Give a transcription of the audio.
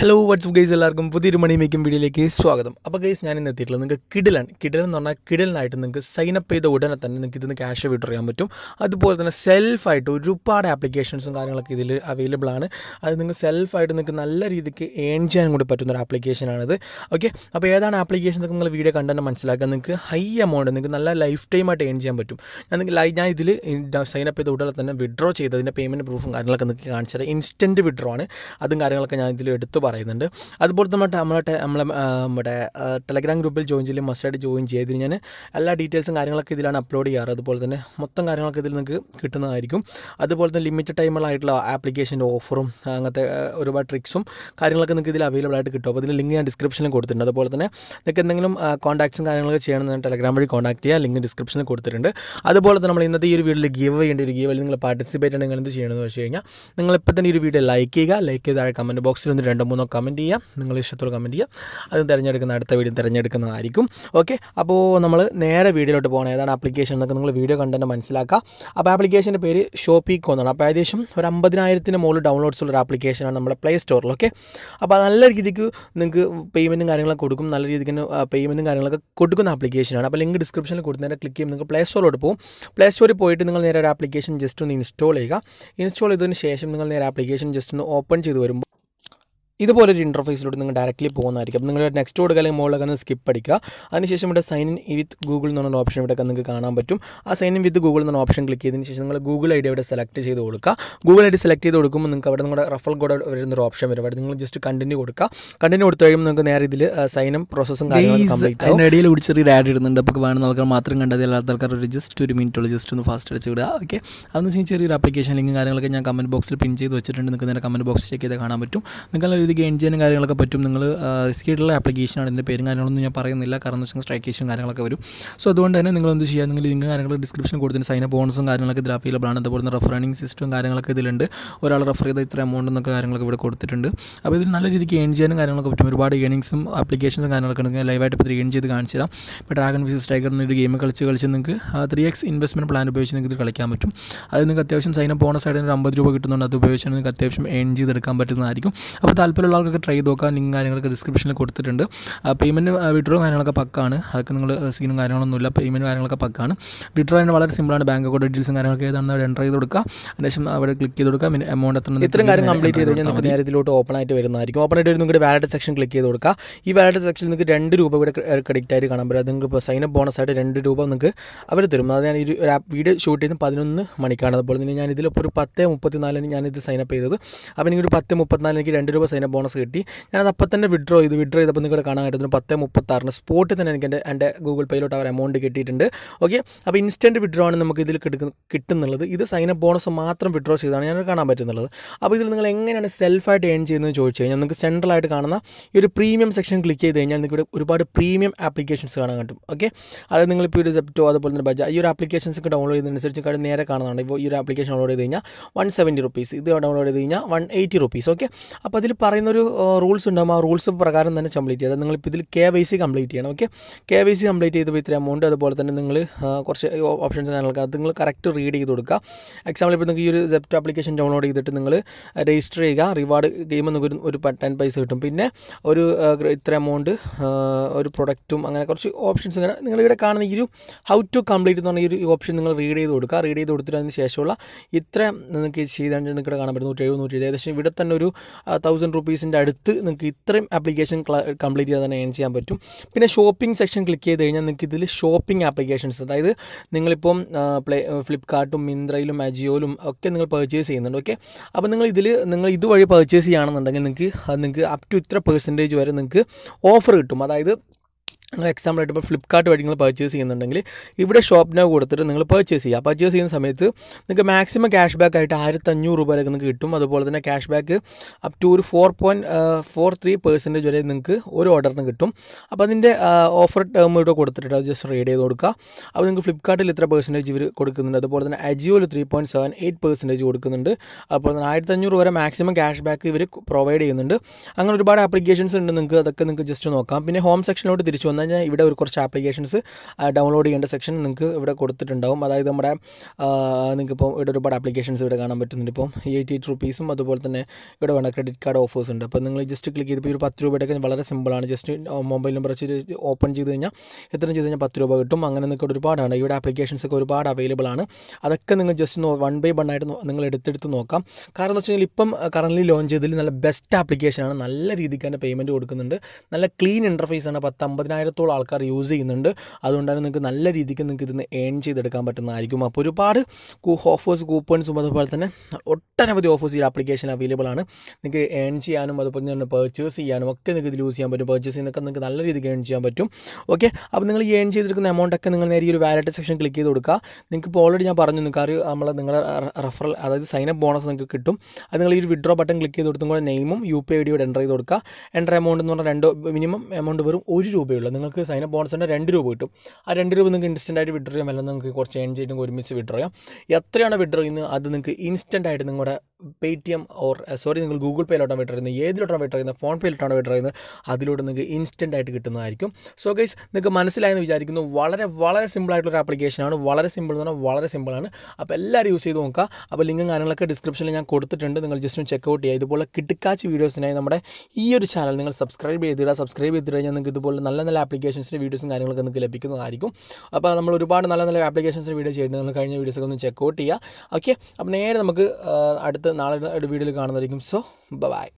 hello വാട്സ് guys എല്ലാവർക്കും പുതിയൊരു മണി വീഡിയോയിലേക്ക് സ്വാഗതം അപ്പോൾ ഗൈസ് ഞാൻ ഇന്ന് എത്തിയിട്ടുള്ളത് നിങ്ങൾക്ക് കിടലൻ കിടൽ എന്ന് പറഞ്ഞാൽ കിടലിനായിട്ട് നിങ്ങൾക്ക് സൈൻ അപ്പ് ചെയ്ത ഉടനെ തന്നെ നിങ്ങൾക്ക് ഇതിന് ക്യാഷ് വിട്ടറിയാൻ പറ്റും അതുപോലെ തന്നെ സെൽഫായിട്ട് ഒരുപാട് ആപ്ലിക്കേഷൻസും കാര്യങ്ങളൊക്കെ ഇതിൽ അവൈലബിൾ ആണ് അത് നിങ്ങൾക്ക് സെൽഫായിട്ട് നിങ്ങൾക്ക് നല്ല രീതിക്ക് ഏൺ ചെയ്യാൻ കൂടി പറ്റുന്ന ഒരു ആപ്ലിക്കേഷനാണിത് ഓക്കെ അപ്പോൾ ഏതാണ് ആപ്ലിക്കേഷൻ എന്നൊക്കെ നിങ്ങൾ വീഡിയോ കണ്ടെന്ന് മനസ്സിലാക്കുക നിങ്ങൾക്ക് ഹൈ എമൗണ്ട് നിങ്ങൾക്ക് നല്ല ലൈഫ് ടൈമായിട്ട് ഏൺ ചെയ്യാൻ പറ്റും ഞാൻ നിങ്ങൾക്ക് ഞാൻ ഇതിൽ സൈൻ അപ്പ് ചെയ്ത ഉടനെ തന്നെ വിഡ്രോ ചെയ്ത് അതിൻ്റെ പേയ്മെൻറ്റ് പ്രൂഫും കാര്യങ്ങളൊക്കെ നിങ്ങൾക്ക് കാണിച്ചത് ഇൻസ്റ്റൻറ്റ് വിഡ്രോ ആണ് അതും കാര്യങ്ങളൊക്കെ ഞാൻ ഇതിൽ എടുത്ത് എടുത്തു പറയുന്നുണ്ട് അതുപോലെ തന്നെ നമ്മുടെ നമ്മളെ നമ്മുടെ ടെലഗ്രാം ഗ്രൂപ്പിൽ ജോയിൻ ചെയ്യലും മസ്റ്റായിട്ട് ജോയിൻ ചെയ്തതിൽ ഞാൻ എല്ലാ ഡീറ്റെയിൽസും കാര്യങ്ങളൊക്കെ ഇതിലാണ് അപ്ലോഡ് ചെയ്യാറ് അതുപോലെ തന്നെ മൊത്തം കാര്യങ്ങളൊക്കെ ഇതിൽ നിങ്ങൾക്ക് കിട്ടുന്നതായിരിക്കും അതുപോലെ തന്നെ ലിമിറ്റഡ് ടൈമുകളായിട്ടുള്ള ആപ്ലിക്കേഷൻ്റെ ഓഫറും അങ്ങനത്തെ ഒരുപാട് ട്രിക്സും കാര്യങ്ങളൊക്കെ നിങ്ങൾക്ക് ഇതിൽ അവൈലബിൾ ആയിട്ട് കിട്ടും അപ്പോൾ ഇതിൽ ലിങ്ക് ഞാൻ ഡിസ്ക്രിപ്ഷനിൽ കൊടുത്തിട്ടുണ്ട് അതുപോലെ തന്നെ നിങ്ങൾക്ക് എന്തെങ്കിലും കോൺടാക്ട്സും കാര്യങ്ങളൊക്കെ ചെയ്യണമെന്ന് ടെലഗ്രാം വഴി കോൺടാക്ട് ചെയ്യുക ലിങ്ക് ഡിസ്ക്രിപ്ഷനിൽ കൊടുത്തിട്ടുണ്ട് അതുപോലെ തന്നെ നമ്മൾ ഇന്നത്തെ ഈ ഒരു വീഡിയോയിൽ ഗീവ് ചെയ്യേണ്ട ഒരു ഗീവ് നിങ്ങൾ പാർട്ടിസിപ്പേറ്റ് ആണെങ്കിൽ എന്ത് ചെയ്യണമെന്ന് വെച്ച് കഴിഞ്ഞാൽ നിങ്ങൾ ഇപ്പോൾ തന്നെ ഈ ഒരു വീഡിയോ ലൈക്ക് ചെയ്യുക ലൈക്ക് ചെയ്താൽ കമൻറ്റ് ബോക്സിൽ ഒന്ന് രണ്ട് രണ്ടോ മൂന്നോ കമൻറ്റ് ചെയ്യാം നിങ്ങൾ ഇഷ്ടത്തോട് കമൻറ്റ് ചെയ്യാം അതും തിരഞ്ഞെടുക്കുന്ന അടുത്ത വീഡിയോ തിരഞ്ഞെടുക്കുന്നതായിരിക്കും ഓക്കെ അപ്പോൾ നമ്മൾ നേരെ വീഡിയോയിലോട്ട് പോകണം ഏതാണ് ആപ്ലിക്കേഷൻ എന്നൊക്കെ നിങ്ങൾ വീഡിയോ കണ്ടെന്ന് മനസ്സിലാക്കുക അപ്പോൾ ആപ്ലിക്കേഷൻ്റെ പേര് ഷോപ്പിക്കോ എന്നാണ് അപ്പോൾ ഏകദേശം ഒരു അമ്പതിനായിരത്തിന് മുകളിൽ ഡൗൺലോഡ്സ് ഉള്ള ഒരു ആപ്ലിക്കേഷനാണ് നമ്മുടെ പ്ലേ സ്റ്റോറിൽ ഓക്കെ അപ്പോൾ നല്ല രീതിക്ക് നിങ്ങൾക്ക് പേയ്മെൻറ്റും കാര്യങ്ങളൊക്കെ കൊടുക്കും നല്ല രീതിക്ക് പേയ്മെൻറ്റും കാര്യങ്ങളൊക്കെ കൊടുക്കുന്ന ആപ്ലിക്കേഷനാണ് അപ്പോൾ ലിങ്ക് ഡിസ്ക്രിപ്ഷനിൽ കൊടുത്തതിൻ്റെ ക്ലിക്ക് ചെയ്യും നിങ്ങൾ പ്ലേ സ്റ്റോറിലോട്ട് പോകും പ്ലേ സ്റ്റോറിൽ പോയിട്ട് നിങ്ങൾ നേരെ ഒരു ആപ്ലിക്കേഷൻ ജസ്റ്റ് ഒന്ന് ഇൻസ്റ്റാൾ ചെയ്യുക ഇൻസ്റ്റാൾ ചെയ്തതിന് ശേഷം നിങ്ങൾ നേരെ ആപ്ലിക്കേഷൻ ജസ്റ്റ് ഒന്ന് ഓപ്പൺ ചെയ്ത് വരുമ്പോൾ ഇതുപോലൊരു ഇൻ്റർഫേസിലൂടെ നിങ്ങൾ ഡയറക്റ്റ്ലി പോകുന്നതായിരിക്കും നിങ്ങൾ നെക്സ്റ്റ് കൊടുക്കുക അല്ലെങ്കിൽ മുകളിലൊക്കെ സ്കിപ്പ് അടിക്കുക അതിനുശേഷം ഇവിടെ സൈൻ ഇൻ വിത്ത് ഗൂഗിൾ എന്ന് പറഞ്ഞ ഓപ്ഷൻ ഇവിടെ നിങ്ങൾക്ക് കാണാൻ പറ്റും ആ സൈൻ ഇൻ വിത്ത് ഗൂഗിൾ എന്ന ഓപ്ഷൻ ക്ലിക്ക് ചെയ്തതിന് ശേഷം നിങ്ങൾ ഗൂഗിൾ ഐ ഡി ഇവിടെ സെലക്ട് ചെയ്ത് കൊടുക്കുക ഗൂഗിൾ ഐ ഡി സെലക്ട് ചെയ്ത് കൊടുക്കുമ്പോൾ നിങ്ങൾക്ക് അവിടെ നിങ്ങളുടെ റഫൽ കോഡ് വരുന്ന ഒരു ഓപ്ഷൻ വരും അവിടെ നിങ്ങൾ ജസ്റ്റ് കണ്ടിന്യൂ കൊടുക്കുക കണ്ടിന്യൂ കൊടുത്തു കഴിയുമ്പോൾ നിങ്ങൾക്ക് നേരെ ഇതിൽ സൈനും പ്രോസസ്സും കാര്യങ്ങളും ഇടയിൽ ഒരു ചെറിയ ആഡ് ഇടുന്നുണ്ട് അപ്പോൾ വേണം ആൾക്കാർ മാത്രം കണ്ടത് അല്ലാത്ത ആൾക്കാർ ഒരു ജസ്റ്റ് ഒരു മിനിറ്റുള്ള ജസ്റ്റ് ഒന്ന് ഫാസ്റ്റ് അടിച്ച് വിടുക ഓക്കെ അതെന്ന് വെച്ചാൽ ചെറിയൊരു ആപ്ലിക്കേഷൻ ലിങ്ക് കാര്യങ്ങളൊക്കെ ഞാൻ കമൻറ്റ് ബോക്സിൽ പിൻ ചെയ്ത് വെച്ചിട്ടുണ്ട് നിങ്ങൾക്ക് നേരെ കമൻറ്റ് ബോക്സ് ചെക്ക് ചെയ്ത് കാണാൻ പറ്റും നിങ്ങൾ ഇത് ഗെയിൻ ചെയ്യാനും കാര്യങ്ങളൊക്കെ പറ്റും നിങ്ങൾ റിസ്ക് ആയിട്ടുള്ള ആണ് ഇതിൻ്റെ പേരും കാര്യങ്ങളൊന്നും ഞാൻ പറയുന്നില്ല കാരണം എന്ന് വെച്ചാൽ സ്ട്രൈക്കേഷനും കാര്യങ്ങളൊക്കെ വരും സോ അതുകൊണ്ട് തന്നെ നിങ്ങൾ എന്ത് ചെയ്യുക നിങ്ങൾ ലിങ്ക് കാര്യങ്ങൾ ഡിസ്ക്രിപ്ഷൻ കൊടുത്തിന് സൈൻ ബോണസും കാര്യങ്ങളൊക്കെ ഇതിൽ അവൈലബിൾ ആണ് അതുപോലെ തന്നെ റണ്ണിങ് സിസ്റ്റം കാര്യങ്ങളൊക്കെ ഇതിലുണ്ട് ഒരാൾ റഫർ ചെയ്ത ഇത്ര എമൗണ്ട് എന്നൊക്കെ കാര്യങ്ങളൊക്കെ ഇവിടെ കൊടുത്തിട്ടുണ്ട് അപ്പോൾ ഇതിൽ നല്ല രീതിക്ക് ഗെയിൻ ചെയ്യാനും കാര്യങ്ങളൊക്കെ പറ്റും ഒരുപാട് ഗെയിനിങ്സും ആപ്ലിക്കേഷൻസും കാര്യങ്ങളൊക്കെ ഉണ്ടെങ്കിൽ ലൈവായിട്ട് ഇപ്പോൾ ഗെയിൻ ചെയ്ത് കാണിച്ചു തരാം ഇപ്പോൾ ഡ്രാഗൺ ഫിസ് സ്ട്രൈക്കർ എന്നൊരു ഗെയിം കളിച്ച് കളിച്ച് നിങ്ങൾക്ക് ത്രീ എക്സ് ഇൻവെസ്റ്റ്മെൻറ്റ് പ്ലാൻ ഉപയോഗിച്ച് നിങ്ങൾക്ക് ഇത് കളിക്കാൻ പറ്റും അത് നിങ്ങൾക്ക് അത്യാവശ്യം സൈൻ ബോണസ് ആയിട്ട് ഒരു അമ്പത് രൂപ കിട്ടുന്നുണ്ട് അത് ഉപയോഗിച്ച് നിങ്ങൾക്ക് അത്യാവശ്യം ഏൺ ചെയ്തെടുക്കാൻ പറ്റുന്നതായിരിക്കും അപ്പോൾ താല്പര്യമുള്ള ആൾക്കൊക്കെ ട്രൈ ചെയ്ത് നോക്കാം നിങ്ങൾ കാര്യങ്ങളൊക്കെ ഡിസ്ക്രിപ്ഷനിൽ കൊടുത്തിട്ടുണ്ട് പേയ്മെൻറ്റ് വിഡ്രോ കാര്യങ്ങളൊക്കെ പക്കാണ് അതൊക്കെ നിങ്ങൾ സീനും കാര്യങ്ങളൊന്നുമില്ല പേയ്മെൻറ്റ് കാര്യങ്ങളൊക്കെ പക്കാണ് വിഡ്രോ അതിന് വളരെ സിമ്പിളാണ് ബാങ്ക് അക്കൗണ്ട് ഡീറ്റെയിൽസും കാര്യങ്ങളൊക്കെ ഏതാണ് അവിടെ എൻ്റർ ചെയ്ത് കൊടുക്കുക അതിനുശേഷം അവിടെ ക്ലിക്ക് ചെയ്ത് കൊടുക്കുക പിന്നെ എമൗണ്ട് എത്ര ഇത്രയും കാര്യം കംപ്ലീറ്റ് ചെയ്ത് കഴിഞ്ഞാൽ നമുക്ക് നേരെ ഓപ്പൺ ആയിട്ട് വരുന്നതായിരിക്കും ഓപ്പൺ ആയിട്ട് വരുന്ന നിങ്ങളുടെ വാലറ്റ് സെക്ഷൻ ക്ലിക്ക് ചെയ്ത് കൊടുക്കുക ഈ വാലറ്റ് സെക്ഷനിൽ നിങ്ങൾക്ക് രണ്ട് രൂപ ഇവിടെ ക്രെഡിറ്റ് ആയിട്ട് കാണാൻ പറ്റും നിങ്ങൾക്ക് ഇപ്പോൾ സൈൻ അപ്പ് ബോണസ് ആയിട്ട് രണ്ട് രൂപ നിങ്ങൾക്ക് അവർ തരും അത് ഞാൻ ഈ ഒരു ആപ്പ് വീഡിയോ ഷൂട്ട് ചെയ്ത് പതിനൊന്ന് മണിക്കാണ് അതുപോലെ തന്നെ ഞാൻ ഇതിൽ ഒരു പത്ത് മുപ്പത്തിനാലിന് ഞാനിത് സൈൻ അപ്പ് ചെയ്തത് അപ്പോൾ എനിക്കൊരു പത്ത് മുപ്പത്തിനാലിന് എനിക്ക് രണ്ട് രൂപ സൈൻ അതിൻ്റെ ബോണസ് കിട്ടി ഞാനത് അപ്പം തന്നെ വിഡ്രോ ചെയ്തു വിഡ്രോ ചെയ്തപ്പോൾ നിങ്ങൾ കാണാൻ പറ്റുന്നു പത്ത് മുപ്പത്താറിന് സ്പോട്ടിൽ തന്നെ എനിക്ക് എൻ്റെ എൻ്റെ ഗൂഗിൾ പേയിലോട്ട് അവർ എമൗണ്ട് കിട്ടിയിട്ടുണ്ട് ഓക്കെ അപ്പോൾ ഇൻസ്റ്റൻറ്റ് വിഡ്രോ ആണ് നമുക്ക് ഇതിൽ കിട്ടുന്നുള്ളത് ഇത് സൈൻ അപ്പ് ബോണസ് മാത്രം വിഡ്രോ ചെയ്താണ് ഞാൻ കാണാൻ പറ്റുന്നത് അപ്പോൾ ഇതിൽ നിങ്ങൾ എങ്ങനെയാണ് സെൽഫായിട്ട് ഏൺ ചെയ്യുന്നത് ചോദിച്ചു കഴിഞ്ഞാൽ നിങ്ങൾക്ക് സെൻട്രലായിട്ട് കാണുന്ന ഈ ഒരു പ്രീമിയം സെക്ഷൻ ക്ലിക്ക് ചെയ്ത് കഴിഞ്ഞാൽ നിങ്ങൾക്ക് ഒരുപാട് പ്രീമിയം ആപ്ലിക്കേഷൻസ് കാണാൻ കിട്ടും ഓക്കെ നിങ്ങൾ ഇപ്പോൾ ഒരു സെപ്റ്റോ അതുപോലെ തന്നെ ബജാ ഈ ഒരു ആപ്ലിക്കേഷൻസ് ഒക്കെ ഡൗൺലോഡ് ചെയ്യുന്നതനുസരിച്ച് കാര്യം നേരെ കാണുന്നതാണ് ഇപ്പോൾ ഈ ഒരു ആപ്ലിക്കേഷൻ ഡൗൺലോഡ് ചെയ്ത് കഴിഞ്ഞാൽ വൺ സെവൻറ്റി റുപ്പീസ് ഇത് ഡൗൺലോഡ് ചെയ്ത് കഴിഞ്ഞാൽ വൺ എയ്റ്റി റുപ്പീസ് ഓക്കെ അപ്പോൾ അതിൽ പറയുന്നൊരു റൂൾസ് ഉണ്ടാകും ആ റൂൾസ് പ്രകാരം തന്നെ കംപ്ലീറ്റ് ചെയ്യുക നിങ്ങളിപ്പോൾ ഇതിൽ കെ വൈ സി കംപ്ലീറ്റ് ചെയ്യണം okay K Y C complete ചെയ്തപ്പോൾ ഇത്ര എമൗണ്ട് അതുപോലെ തന്നെ നിങ്ങൾ കുറച്ച് ഓപ്ഷൻസ് കാര്യങ്ങളൊക്കെ അത് നിങ്ങൾ കറക്റ്റ് റീഡ് ചെയ്ത് കൊടുക്കുക എക്സാമ്പിൾ ഇപ്പോൾ നിങ്ങൾക്ക് ഈ ഒരു സെപ്റ്റ് ആപ്ലിക്കേഷൻ ഡൗൺലോഡ് ചെയ്തിട്ട് നിങ്ങൾ രജിസ്റ്റർ ചെയ്യുക റിവാർഡ് ഗെയിം എന്നൊക്കെ ഒരു ടെൻ പൈസ കിട്ടും പിന്നെ ഒരു ഇത്ര എമൗണ്ട് ഒരു പ്രൊഡക്റ്റും അങ്ങനെ കുറച്ച് ഓപ്ഷൻസ് ഇങ്ങനെ നിങ്ങളിവിടെ കാണുന്ന ഈ ഒരു ഹൗ ടു കംപ്ലീറ്റ് എന്ന് പറഞ്ഞ ഈ ഒരു ഓപ്ഷൻ നിങ്ങൾ റീഡ് ചെയ്ത് കൊടുക്കുക റീഡ് ചെയ്ത് കൊടുത്തിട്ട് അതിന് ശേഷമുള്ള ഇത്ര നിങ്ങൾക്ക് ചെയ്താൽ നിങ്ങൾക്ക് കാണാൻ പറ്റും നൂറ്റി എഴുപത് നൂറ്റി ഏകദേശം ഇവിടെ തന്നെ ഒരു തൗസൻഡ് റുപ്പീസിൻ്റെ അടുത്ത് നിങ്ങൾക്ക് ഇത്രയും ആപ്ലിക്കേഷൻ കംപ്ലീറ്റ് ചെയ്താൽ തന്നെ ഏൺ ചെയ്യാൻ പറ്റും പിന്നെ ഷോപ്പിംഗ് സെക്ഷൻ ക്ലിക്ക് ചെയ്ത് കഴിഞ്ഞാൽ നിങ്ങൾക്ക് ഇതിൽ ഷോപ്പിംഗ് ആപ്ലിക്കേഷൻസ് അതായത് നിങ്ങളിപ്പം പ്ലേ ഫ്ലിപ്കാർട്ടും മിന്ത്രയിലും അജിയോയിലും ഒക്കെ നിങ്ങൾ പർച്ചേസ് ചെയ്യുന്നുണ്ട് ഓക്കെ അപ്പോൾ നിങ്ങൾ ഇതിൽ നിങ്ങൾ ഇതുവഴി പർച്ചേസ് ചെയ്യുകയാണെന്നുണ്ടെങ്കിൽ നിങ്ങൾക്ക് നിങ്ങൾക്ക് അപ് ടു ഇത്ര പെർസെൻറ്റേജ് വരെ നിങ്ങൾക്ക് ഓഫർ കിട്ടും അതായത് നിങ്ങൾ എക്സാമ്പിൾ ആയിട്ട് ഇപ്പോൾ ഫ്ലിപ്കാർട്ട് വഴി നിങ്ങൾ പർച്ചേസ് ചെയ്യുന്നുണ്ടെങ്കിൽ ഇവിടെ ഷോപ്പിനെ കൊടുത്തിട്ട് നിങ്ങൾ പർച്ചേസ് ചെയ്യുക പർച്ചേസ് ചെയ്യുന്ന സമയത്ത് നിങ്ങൾക്ക് മാക്സിമം ക്യാഷ് ബാക്ക് ആയിട്ട് അഞ്ഞൂറ് രൂപ വരെ നിങ്ങൾക്ക് കിട്ടും അതുപോലെ തന്നെ ക്യാഷ് ബാക്ക് അപ് ടു ഒരു four point four three percentage വരെ നിങ്ങൾക്ക് ഒരു ഓർഡറിന് കിട്ടും അപ്പോൾ അതിൻ്റെ ഓഫർ ടേം ഇവിടെ കൊടുത്തിട്ട് അത് ജസ്റ്റ് റീഡ് ചെയ്ത് കൊടുക്കുക അപ്പോൾ നിങ്ങൾക്ക് ഫ്ലിപ്കാർട്ടിൽ ഇത്ര പെർസെൻറ്റേജ് ഇവർ കൊടുക്കുന്നുണ്ട് അതുപോലെ തന്നെ അജിയോയിൽ three point seven eight percentage കൊടുക്കുന്നുണ്ട് അതുപോലെ തന്നെ അഞ്ഞൂറ് വരെ മാക്സിമം ക്യാഷ് ബാക്ക് ഇവർ പ്രൊവൈഡ് ചെയ്യുന്നുണ്ട് അങ്ങനെ ഒരുപാട് ആപ്ലിക്കേഷൻസ് ഉണ്ട് നിങ്ങൾക്ക് അതൊക്കെ നിങ്ങൾക്ക് ജസ്റ്റ് നോക്കാം പിന്നെ ഹോം സെക്ഷനിലോട്ട് തിരിച്ചു വന്നാൽ പറഞ്ഞു ഇവിടെ ഒരു കുറച്ച് ആപ്ലിക്കേഷൻസ് ഡൗൺലോഡ് ചെയ്യേണ്ട സെക്ഷൻ നിങ്ങൾക്ക് ഇവിടെ കൊടുത്തിട്ടുണ്ടാവും അതായത് നമ്മുടെ നിങ്ങൾക്കിപ്പോൾ ഇവിടെ ഒരുപാട് ആപ്ലിക്കേഷൻസ് ഇവിടെ കാണാൻ പറ്റുന്നുണ്ട് ഇപ്പോൾ എയ്റ്റി എയ്റ്റ് റുപ്പീസും അതുപോലെ തന്നെ ഇവിടെ വേണം ക്രെഡിറ്റ് കാർഡ് ഓഫേഴ്സ് ഉണ്ട് അപ്പോൾ നിങ്ങൾ ജസ്റ്റ് ക്ലിക്ക് ചെയ്തിപ്പോൾ ഒരു പത്ത് രൂപയുടെയൊക്കെ വളരെ സിമ്പിളാണ് ജസ്റ്റ് മൊബൈൽ നമ്പർ വെച്ച് ഓപ്പൺ ചെയ്ത് കഴിഞ്ഞാൽ എത്ര ചെയ്ത് കഴിഞ്ഞാൽ പത്ത് രൂപ കിട്ടും അങ്ങനെ നിങ്ങൾക്ക് ഒരുപാടാണ് ഇവിടെ ആപ്ലിക്കേഷൻസ് ഒക്കെ ഒരുപാട് അവൈലബിൾ ആണ് അതൊക്കെ നിങ്ങൾ ജസ്റ്റ് വൺ ബൈ വൺ ആയിട്ട് നിങ്ങൾ എടുത്തെടുത്ത് നോക്കാം കാരണം എന്ന് വെച്ച് കഴിഞ്ഞാൽ ഇപ്പം കറൻ്റ് ലോഞ്ച് ചെയ്തതിൽ നല്ല ബെസ്റ്റ് ആപ്ലിക്കേഷനാണ് നല്ല രീതിക്ക് തന്നെ പേയ്മെൻറ്റ് കൊടുക്കുന്നുണ്ട് നല്ല ക്ലീൻ ഇൻ്റർഫേസ് ആണ് പത്ത് അമ്പതിനായിരം ആയിരത്തോളം ആൾക്കാർ യൂസ് ചെയ്യുന്നുണ്ട് അതുകൊണ്ടാണ് നിങ്ങൾക്ക് നല്ല രീതിക്ക് നിങ്ങൾക്ക് ഇതിന് ഏൺ ചെയ്തെടുക്കാൻ പറ്റുന്നതായിരിക്കും അപ്പോൾ ഒരുപാട് ഓഫേഴ്സ് കൂപ്പൺസും അതുപോലെ തന്നെ ഒട്ടനവധി ഓഫേഴ്സ് ഈ ആപ്ലിക്കേഷൻ അവൈലബിൾ ആണ് നിങ്ങൾക്ക് ഏൺ ചെയ്യാനും അതുപോലെ തന്നെ പെർച്ചേസ് ചെയ്യാനും ഒക്കെ നിങ്ങൾക്ക് ഇതിൽ യൂസ് ചെയ്യാൻ പറ്റും പെർച്ചേസ് ചെയ്യുന്നൊക്കെ നിങ്ങൾക്ക് നല്ല രീതിക്ക് ഏൺ ചെയ്യാൻ പറ്റും ഓക്കെ അപ്പോൾ നിങ്ങൾ ഈ ഏൺ ചെയ്തെടുക്കുന്ന എമൗണ്ടൊക്കെ നിങ്ങൾ നേരെ ഒരു വാലറ്റ് സെക്ഷൻ ക്ലിക്ക് ചെയ്ത് കൊടുക്കുക നിങ്ങൾക്ക് ഇപ്പോൾ ഓൾറെഡി ഞാൻ പറഞ്ഞു നിങ്ങൾക്ക് അറിയാം നമ്മൾ നിങ്ങളുടെ റഫറൽ അതായത് സൈനപ്പ് ബോണസ് നിങ്ങൾക്ക് കിട്ടും അത് നിങ്ങൾ ഈ ഒരു വിഡ്രോ ബട്ടൺ ക്ലിക്ക് ചെയ്ത് കൊടുത്തും കൂടെ നെയിമും യു പി ഐ ഡിയോട് എൻ്റർ ചെയ്ത് കൊടുക്കുക എൻ്റർ എമൗണ്ട് എന്ന് പറഞ്ഞാൽ രണ്ട് മിനിമം എമൗണ്ട് വെറും ഒരു രൂപയുള്ളൂ നിങ്ങൾ നിങ്ങൾക്ക് സൈനപ്പ് തന്നെ രണ്ട് രൂപ കിട്ടും ആ രണ്ട് രൂപ നിങ്ങൾക്ക് ഇൻസ്റ്റൻ്റ് ആയിട്ട് വിഡ്രോ ചെയ്യാം അല്ലെങ്കിൽ നിങ്ങൾക്ക് കുറച്ച് ഏൺ ചെയ്തിട്ട് ഒരുമിച്ച് വിഡ്രോ ചെയ്യാം എത്രയാണ് വിഡ്രോ ചെയ്യുന്നത് അത് നിങ്ങൾക്ക് ഇൻസ്റ്റൻ്റ് ആയിട്ട് നിങ്ങളുടെ പേടിഎം ഓർ സോറി നിങ്ങൾ ഗൂഗിൾ പേയിലോട്ടാണ് വെയിറ്റ് അറിയുന്നത് ഏതിലോട്ടാണ് വെയിറ്റ് അറിയുന്നത് ഫോൺ പേയിലോട്ടാണ് വെയിറ്റ് അറിയുന്നത് അതിലൂടെ നിങ്ങൾക്ക് ഇൻസ്റ്റൻ്റ് ആയിട്ട് കിട്ടുന്നതായിരിക്കും സോ ഗൈസ് നിങ്ങൾക്ക് മനസ്സിലായെന്ന് വിചാരിക്കുന്നു വളരെ വളരെ സിമ്പിളായിട്ടുള്ള ഒരു ആപ്ലിക്കേഷനാണ് വളരെ സിമ്പിൾ എന്ന് പറഞ്ഞാൽ വളരെ സിമ്പിളാണ് അപ്പോൾ എല്ലാവരും യൂസ് ചെയ്ത് നോക്കുക അപ്പോൾ ലിങ്കും കാര്യങ്ങളൊക്കെ ഡിസ്ക്രിപ്ഷനിൽ ഞാൻ കൊടുത്തിട്ടുണ്ട് നിങ്ങൾ ജസ്റ്റ് ഒന്ന് ചെക്ക്ഔട്ട് ചെയ്യുക ഇതുപോലെ കിട്ടിക്കാച്ച് വീഡിയോസിനായി നമ്മുടെ ഈ ഒരു ചാനൽ നിങ്ങൾ സബ്സ്ക്രൈബ് ചെയ്തിടുക സബ്സ്ക്രൈബ് ചെയ്ത് കഴിഞ്ഞാൽ നിങ്ങൾക്ക് ഇതുപോലെ നല്ല നല്ല ആപ്ലിക്കേഷൻസിൻ്റെ വീഡിയോസും കാര്യങ്ങളൊക്കെ നിങ്ങൾക്ക് ലഭിക്കുന്നതായിരിക്കും അപ്പോൾ നമ്മൾ ഒരുപാട് നല്ല നല്ല ആപ്ലിക്കേഷൻസിൻ്റെ വീഡിയോ ചെയ്യുന്നത് നിങ്ങൾ കഴിഞ്ഞ വീഡിയോസൊക്കെ ഒന്ന് ചെക്ക്ഔട്ട് ചെയ്യുക ഓക്കെ അപ്പോൾ നേരെ നമുക്ക് അടുത്ത നാളെ വീഡിയോയിൽ കാണുന്നതായിരിക്കും സോ ബൈ